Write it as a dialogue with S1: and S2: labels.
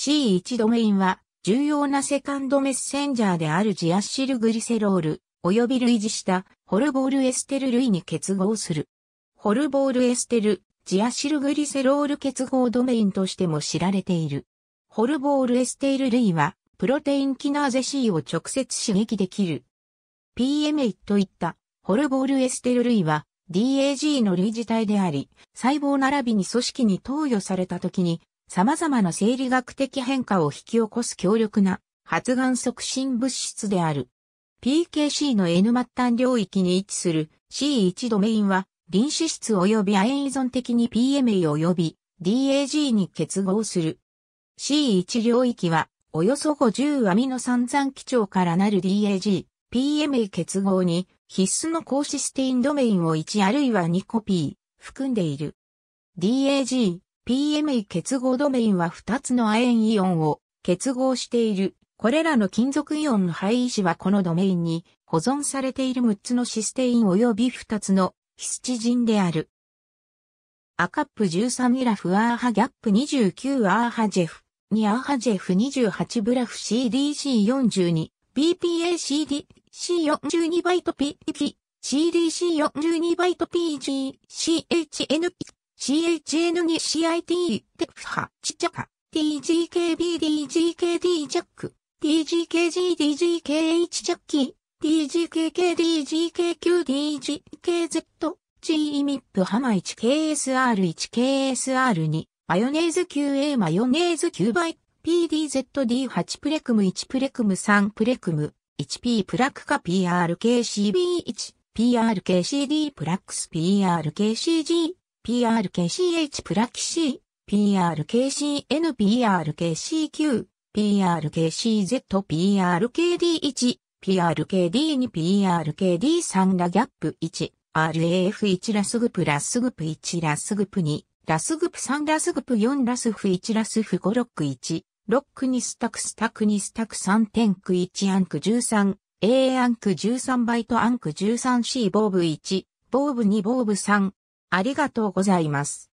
S1: C1 ドメインは、重要なセカンドメッセンジャーであるジアシルグリセロール、及び類似したホルボールエステル類に結合する。ホルボールエステル、ジアシルグリセロール結合ドメインとしても知られている。ホルボールエステル類は、プロテインキナーゼ C を直接刺激できる。PMA といったホルボールエステル類は DAG の類似体であり、細胞並びに組織に投与された時に様々な生理学的変化を引き起こす強力な発がん促進物質である。PKC の N 末端領域に位置する C1 ドメインは、臨脂質及び亜鉛依存的に PMA 及び DAG に結合する。C1 領域は、およそ50アミノ酸残基調からなる DAG、PMA 結合に必須の高システインドメインを1あるいは2コピー含んでいる。DAG、PME 結合ドメインは2つの亜鉛イオンを結合している。これらの金属イオンの配位子はこのドメインに保存されている6つのシステイン及び2つのヒスチジンである。アカップ13イラフアーハギャップ29アーハジェフ2アーハジェフ28ブラフ CDC42 BPACD C42 バイト PP CDC42 バイト PGCHN CHN に CIT、テフハ、チチャカ、TGKB、DGKD、ジャック、t g k g DGKH、ジャッキー、t g k k DGKQ、DGKZ、GMIP、ハマ 1KSR、1KSR2、マヨネーズ QA、マヨネーズ9倍、PDZD8 プレクム1プレクム3プレクム、1P プラクカ PRKCB1、PRKCD プラックス PRKCG、PRKCH プラキシー、PRKCN、PRKCQ、PRKCZ、PRKD1、PRKD2、PRKD3 ラギャップ1、RAF1 ラスグプラスグプ1ラスグプ2、ラスグプ3ラスグプ4ラスフ1ラスフ5ロック1、ロック2スタクスタク2スタク3テンク1アンク13、A アンク13バイトアンク 13C ボーブ1、ボーブ2ボーブ3、ありがとうございます。